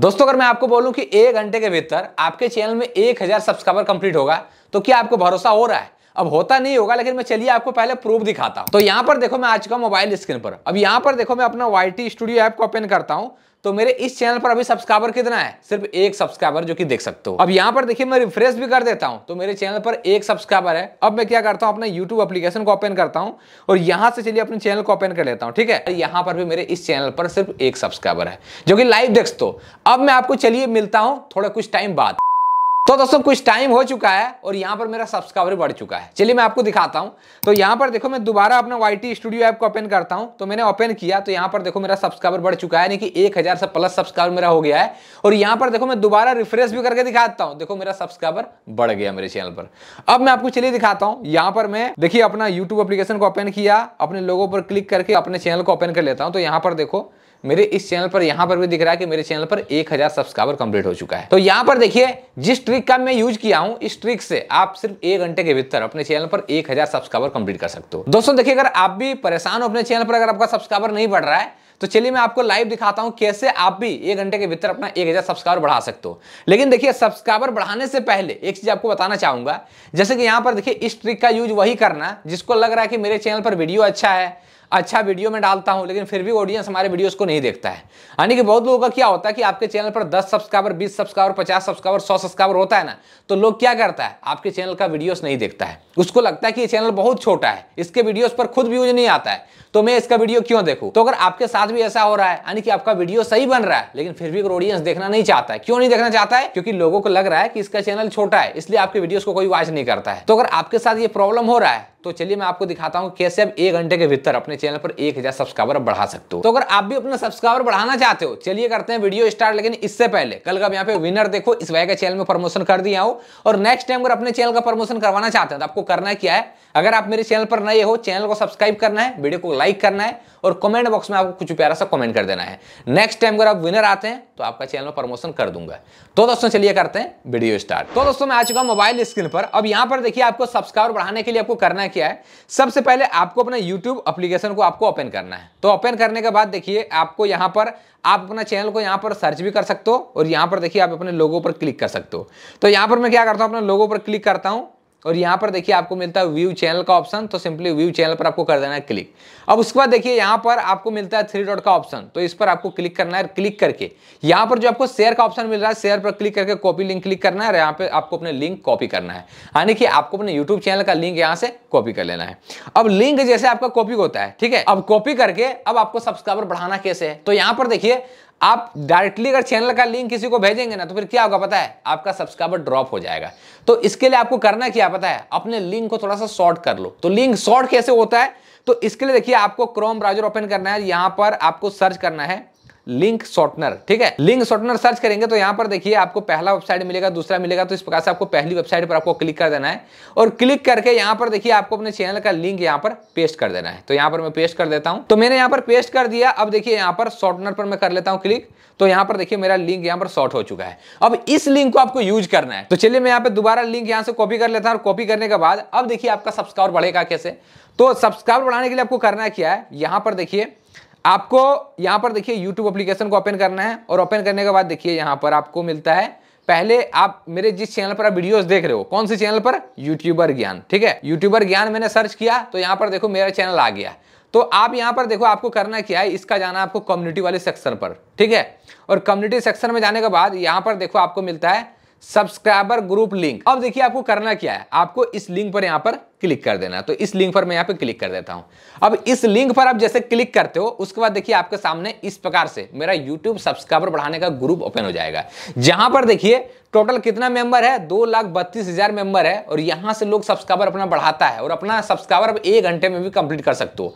दोस्तों अगर मैं आपको बोलूं कि एक घंटे के भीतर आपके चैनल में एक हजार सब्सक्राइबर कंप्लीट होगा तो क्या आपको भरोसा हो रहा है अब होता नहीं होगा लेकिन मैं चलिए आपको पहले प्रूफ दिखाता हूं तो यहां पर देखो मैं आज का मोबाइल स्क्रीन पर अब यहां पर देखो मैं अपना वाई स्टूडियो ऐप को ओपन करता हूं तो मेरे इस चैनल पर अभी सब्सक्राइबर कितना है सिर्फ एक सब्सक्राइबर जो कि देख सकते हो अब यहाँ पर देखिए मैं रिफ्रेश भी कर देता हूँ तो मेरे चैनल पर एक सब्सक्राइबर है अब मैं क्या करता हूँ अपने यूट्यूब अपलीकेशन को ओपन करता हूँ और यहाँ से चलिए अपने चैनल को ओपन कर लेता हूँ ठीक है यहाँ पर भी मेरे इस चैनल पर सिर्फ एक सब्सक्राइबर है जो कि लाइव देख हो अब मैं आपको चलिए मिलता हूँ थोड़ा कुछ टाइम बाद तो दोस्तों कुछ टाइम हो चुका है और यहाँ पर मेरा सब्सक्राइबर बढ़ चुका है चलिए मैं आपको दिखाता हूँ तो यहाँ पर देखो मैं दोबारा अपना वाई स्टूडियो ऐप को ओपन करता हूँ तो मैंने ओपन किया तो यहाँ पर देखो मेरा सब्सक्राइबर बढ़ चुका है यानी कि एक हज़ार से प्लस सब्सक्राइबर मेरा हो गया है और यहाँ पर देखो मैं दोबारा रिफ्रेश भी करके दिखाता हूँ देखो मेरा सब्सक्राइबर बढ़ गया मेरे चैनल पर अब मैं आपको चलिए दिखाता हूँ यहाँ पर मैं देखिए अपना यूट्यूब अप्लीकेशन को ओपन किया अपने लोगों पर क्लिक करके अपने चैनल को ओपन कर लेता हूँ तो यहाँ पर देखो मेरे इस चैनल पर यहाँ पर भी दिख रहा है कि मेरे चैनल पर एक हजार सब्सक्राइबर कंप्लीट हो चुका है तो यहां पर देखिए जिस ट्रिक का मैं यूज किया हूं इस ट्रिक से आप सिर्फ एक घंटे के भीतर अपने चैनल पर एक हजार सब्सक्राइबर कंप्लीट कर सकते हो दोस्तों देखिए अगर आप भी परेशान हो अपने चैनल पर अगर आपका सब्सक्राइबर नहीं बढ़ रहा है तो चलिए मैं आपको लाइव दिखाता हूं कैसे आप भी एक घंटे के भीतर अपना एक हजार सब्सक्राइबर बढ़ा सकते हो लेकिन देखिए सब्सक्राइबर बढ़ाने से पहले एक चीज आपको बताना चाहूंगा जैसे कि यहां पर देखिए इस ट्रिक का यूज वही करना जिसको लग रहा है कि मेरे चैनल पर वीडियो अच्छा है अच्छा वीडियो में डालता हूँ लेकिन फिर भी ऑडियंस हमारे वीडियोज़ को नहीं देखता है यानी कि बहुत लोगों का क्या होता है कि आपके चैनल पर दस सब्सक्राइबर बीस सब्सक्राइबर पचास सब्सक्राइबर सौ सब्सक्राइबर होता है ना तो लोग क्या करता है आपके चैनल का वीडियोस नहीं देखता है उसको लगता है कि ये चैनल बहुत छोटा है इसके वीडियोज पर खुद व्यूज नहीं आता है तो मैं इसका वीडियो क्यों देखूँ तो अगर आपके साथ भी ऐसा हो रहा है यानी कि आपका वीडियो सही बन रहा है लेकिन फिर भी अगर ऑडियंस देखना नहीं चाहता है क्यों नहीं देखना चाहता है क्योंकि लोगों को लग रहा है कि इसका चैनल छोटा है इसलिए आपके वीडियोज को कोई वॉच नहीं करता है तो अगर आपके साथ ये प्रॉब्लम हो रहा है तो चलिए मैं आपको दिखाता हूँ कैसे आप एक घंटे के भीतर अपने चैनल पर एक हजार सब्सक्राइबर बढ़ा सकते हो तो अगर आप भी अपना सब्सक्राइबर बढ़ाना चाहते हो चलिए करते हैं वीडियो स्टार्ट लेकिन इससे पहले कल का यहाँ पे विनर देखो इस भाई के चैनल में प्रमोशन कर दिया हूँ और नेक्स्ट टाइम अगर अपने चैनल का प्रमोशन करवाना चाहते हैं तो आपको करना क्या है अगर आप मेरे चैनल पर नए हो चैनल को सब्सक्राइब करना है वीडियो को लाइक करना है और कमेंट बॉक्स में आपको कुछ प्यारा सा कमेंट कर देना है नेक्स्ट टाइम अगर आप विनर आते हैं तो आपका चैनल में प्रमोशन कर दूंगा तो दोस्तों चलिए करते हैं वीडियो स्टार्ट तो दोस्तों मैं आ चुका हूं मोबाइल स्क्रीन पर अब यहां पर देखिए आपको सब्सक्राइब बढ़ाने के लिए आपको करना क्या है सबसे पहले आपको अपने यूट्यूब अप्लीकेशन को आपको ओपन करना है तो ओपन करने के बाद देखिए आपको यहां पर आप अपना चैनल को यहां पर सर्च भी कर सकते हो और यहां पर देखिए आप अपने लोगों पर क्लिक कर सकते हो तो यहां पर मैं क्या करता हूं अपने लोगों पर क्लिक करता हूं और यहां पर देखिए आपको मिलता है व्यू चैनल का ऑप्शन तो सिंपली व्यू चैनल पर आपको कर देना है क्लिक अब उसके बाद देखिए यहां पर आपको मिलता है थ्री डॉट का ऑप्शन तो इस पर आपको क्लिक करना है क्लिक करके यहां पर जो आपको शेयर का ऑप्शन मिल रहा है शेयर पर क्लिक करके कॉपी लिंक क्लिक करना है और यहाँ पर आपको अपने लिंक कॉपी करना है यानी कि आपको अपने यूट्यूब चैनल का लिंक यहाँ से कॉपी कर लेना है अब लिंक जैसे आपका कॉपी होता है ठीक है अब कॉपी करके अब आपको सब्सक्राइबर बढ़ाना कैसे है तो यहाँ पर देखिए आप डायरेक्टली अगर चैनल का लिंक किसी को भेजेंगे ना तो फिर क्या होगा पता है आपका सब्सक्राइबर ड्रॉप हो जाएगा तो इसके लिए आपको करना क्या पता है अपने लिंक को थोड़ा सा शॉर्ट कर लो तो लिंक शॉर्ट कैसे होता है तो इसके लिए देखिए आपको क्रोम ब्राउजर ओपन करना है यहां पर आपको सर्च करना है लिंक शॉर्टनर ठीक है लिंक शॉर्टनर सर्च करेंगे तो यहां पर देखिए आपको पहला वेबसाइट मिलेगा दूसरा मिलेगा तो इस प्रकार से आपको पहली वेबसाइट पर आपको क्लिक कर देना है और क्लिक करके यहां पर देखिए आपको अपने चैनल का लिंक यहां पर पेस्ट कर देना है तो यहां पर मैं पेस्ट कर देता हूं तो मैंने यहां पर पेस्ट कर दिया अब देखिए यहां पर शॉर्टनर पर मैं कर लेता हूं क्लिक तो यहां पर देखिए मेरा लिंक यहां पर शॉर्ट हो चुका है अब इस लिंक को आपको यूज करना है तो चलिए मैं यहाँ पर दोबारा लिंक यहां से कॉपी कर लेता हूं और कॉपी करने के बाद अब देखिए आपका सब्सक्राइबर बढ़ेगा कैसे तो सब्सक्राइबर बढ़ाने के लिए आपको करना क्या है यहां पर देखिए आपको यहां पर देखिए यूट्यूब अप्लीकेशन को ओपन करना है और ओपन करने के बाद देखिए यहां पर आपको मिलता है पहले आप मेरे जिस चैनल पर आप वीडियोस देख रहे हो कौन से चैनल पर यूट्यूबर ज्ञान ठीक है यूट्यूबर ज्ञान मैंने सर्च किया तो यहां पर देखो मेरा चैनल आ गया तो आप यहां पर देखो आपको करना क्या है इसका जाना आपको कम्युनिटी वाले सेक्शन पर ठीक है और कम्युनिटी सेक्शन में जाने के बाद यहां पर देखो आपको मिलता है सब्सक्राइबर ग्रुप लिंक अब देखिए आपको करना क्या है आपको इस लिंक पर यहां पर क्लिक कर देना तो इस लिंक पर मैं यहां पर क्लिक कर देता हूं अब इस लिंक पर आप जैसे क्लिक करते हो उसके बाद देखिए आपके सामने इस प्रकार से मेरा यूट्यूब सब्सक्राइबर बढ़ाने का ग्रुप ओपन हो जाएगा जहां पर देखिए टोटल कितना मेंबर है दो लाख बत्तीस हजार मेंबर है और यहां से लोग सब्सक्राइबर अपना बढ़ाता है और अपना सब्सक्राइबर अब एक घंटे में भी कंप्लीट कर सकते हो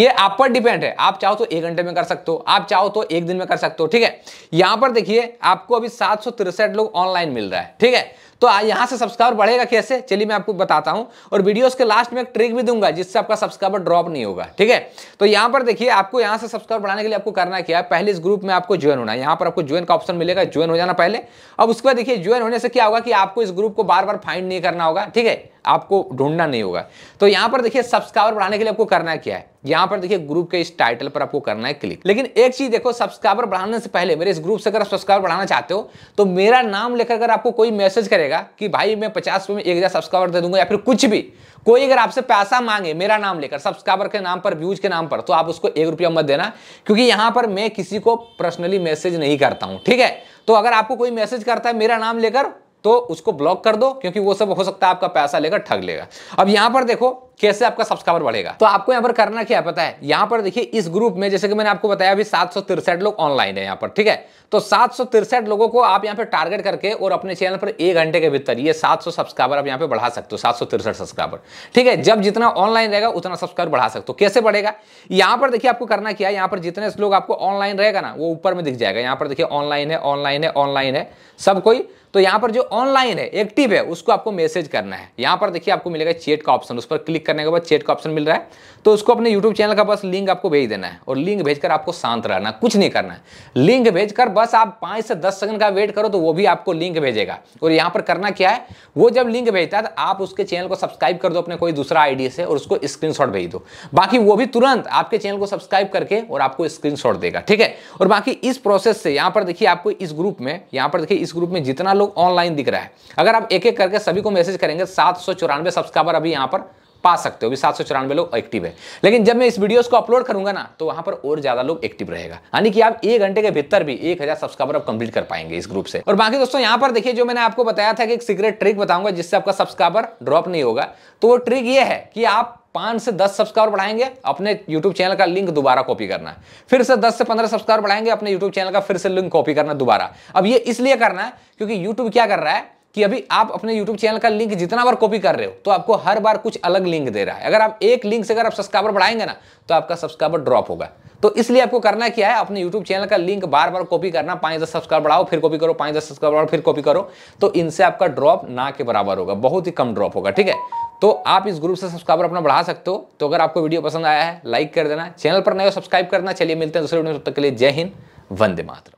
ये आप पर डिपेंड है आप चाहो तो एक घंटे में कर सकते हो आप चाहो तो एक दिन में कर सकते हो ठीक है यहां पर देखिए आपको अभी सात लोग ऑनलाइन मिल रहा है ठीक है तो यहां से सब्सक्राइबर बढ़ेगा कैसे चलिए मैं आपको बताता हूँ और वीडियोस के लास्ट में एक ट्रिक भी दूंगा जिससे आपका सब्सक्राइबर ड्रॉप नहीं होगा ठीक है तो यहां पर देखिए आपको यहां से सब्सक्राइबर बढ़ाने के लिए आपको करना क्या है पहले इस ग्रुप में आपको ज्वाइन होना है यहाँ पर आपको ज्वाइन का ऑप्शन मिलेगा ज्वाइन हो जाना पहले अब उसके बाद देखिए ज्वाइन होने से क्या होगा कि आपको इस ग्रुप को बार बार फाइंड नहीं करना होगा ठीक है आपको ढूंढना नहीं होगा तो यहां पर देखिए सब्सक्राइबर बढ़ाने के लिए आपको करना क्या है यहां पर देखिए ग्रुप के इस टाइटल पर आपको करना है क्लिक लेकिन एक चीज देखो सब्सक्राइबर बढ़ाने से पहले मेरे इस ग्रुप से अगर सब्सक्राइबर बढ़ाना चाहते हो तो मेरा नाम लेकर अगर आपको कोई मैसेज करेगा कि भाई मैं पचास में एक हज़ार सब्सक्राइबर दे दूंगा या फिर कुछ भी कोई अगर आपसे पैसा मांगे मेरा नाम लेकर सब्सक्राइबर के नाम पर व्यूज के नाम पर तो आप उसको एक रुपया मत देना क्योंकि यहां पर मैं किसी को पर्सनली मैसेज नहीं करता हूं ठीक है तो अगर आपको कोई मैसेज करता है मेरा नाम लेकर तो उसको ब्लॉक कर दो क्योंकि वो सब हो सकता है आपका पैसा लेकर ठग लेगा अब यहां पर देखो कैसे आपका सब्सक्राइबर बढ़ेगा तो आपको यहाँ पर करना क्या पता है यहाँ पर देखिए इस ग्रुप में जैसे कि मैंने आपको बताया अभी सात लोग ऑनलाइन है यहाँ पर ठीक है तो सात लोगों को आप यहाँ पर टारगेट करके और अपने चैनल पर एक घंटे के भीतर ये 700 सब्सक्राइबर आप यहाँ पे बढ़ा सकते हो सात सब्सक्राइबर ठीक है जब जितना ऑनलाइन रहेगा उतना सब्सक्राइबर बढ़ा सकते हो कैसे बढ़ेगा यहाँ पर देखिए आपको करना क्या है यहाँ पर जितने लोग आपको ऑनलाइन रहेगा ना वो ऊपर में दिख जाएगा यहाँ पर देखिए ऑनलाइन है ऑनलाइन है ऑनलाइन है सब कोई तो यहां पर जो ऑनलाइन है एक्टिव है उसको आपको मैसेज करना है यहाँ पर देखिए आपको मिलेगा चेट का ऑप्शन उस पर क्लिक करने के बाद चेट का ऑप्शन मिल रहा है तो उसको अपने यूट्यूब चैनल का बस लिंक आपको भेज देना है और लिंक भेजकर आपको शांत रहना कुछ नहीं करना है लिंक भेजकर बस आप पांच से दस सेकंड का वेट करो तो वो भी आपको लिंक भेजेगा और यहां पर करना क्या है वो जब लिंक भेजता है तो आप उसके चैनल को सब्सक्राइब कर दो अपने कोई दूसरा आईडी से और उसको स्क्रीन भेज दो बाकी वो भी तुरंत आपके चैनल को सब्सक्राइब करके और आपको स्क्रीन देगा ठीक है और बाकी इस प्रोसेस से यहां पर देखिए आपको इस ग्रुप में यहां पर देखिए इस ग्रुप में जितना लोग ऑनलाइन दिख रहा है अगर आप एक एक करके सभी को मैसेज करेंगे सात सब्सक्राइबर अभी यहां पर पा सकते हो अभी सात सौ चौरानवे लोग एक्टिव है लेकिन जब मैं इस वीडियोस को अपलोड करूंगा ना तो वहां पर और ज्यादा लोग एक्टिव रहेगा यानी कि आप एक घंटे के भीतर भी एक हजार सब्सक्राइबर आप कंप्लीट कर पाएंगे इस ग्रुप से और बाकी दोस्तों यहां पर देखिए जो मैंने आपको बताया था कि एक सीक्रेट ट्रिक बताऊंगा जिससे आपका सब्सक्राइबर ड्रॉप नहीं होगा तो वो ट्रिक ये है कि आप पांच से दस सब्सक्राइबर बढ़ाएंगे अपने यूट्यूब चैनल का लिंक दोबारा कॉपी करना फिर से दस से पंद्रह सब्सक्राइबर बढ़ाएंगे अपने यूट्यूब चैनल का फिर से लिंक कॉपी करना दोबारा अब ये इसलिए करना है क्योंकि यूट्यूब क्या कर रहा है कि अभी आप अपने YouTube चैनल का लिंक जितना बार कॉपी कर रहे हो तो आपको हर बार कुछ अलग लिंक दे रहा है अगर आप एक लिंक से अगर आप सब्सक्राइबर बढ़ाएंगे ना तो आपका सब्सक्राइबर ड्रॉप होगा तो इसलिए आपको करना क्या है अपने YouTube चैनल का लिंक बार बार कॉपी करना पाँच दस सब्सक्राइब बढ़ाओ फिर कॉपी करो पाँच दस सब्सक्राइब बढ़ाओ फिर कॉपी करो तो इनसे आपका ड्रॉप ना के बराबर होगा बहुत ही कम ड्रॉप होगा ठीक है तो आप इस ग्रुप से सब्सक्राइबर अपना बढ़ा सकते हो तो अगर आपको वीडियो पसंद आया है लाइक कर देना चैनल पर नए हो सब्सक्राइब करना चलिए मिलते हैं दूसरे वीडियो तब तक के लिए जय हिंद वंदे मातर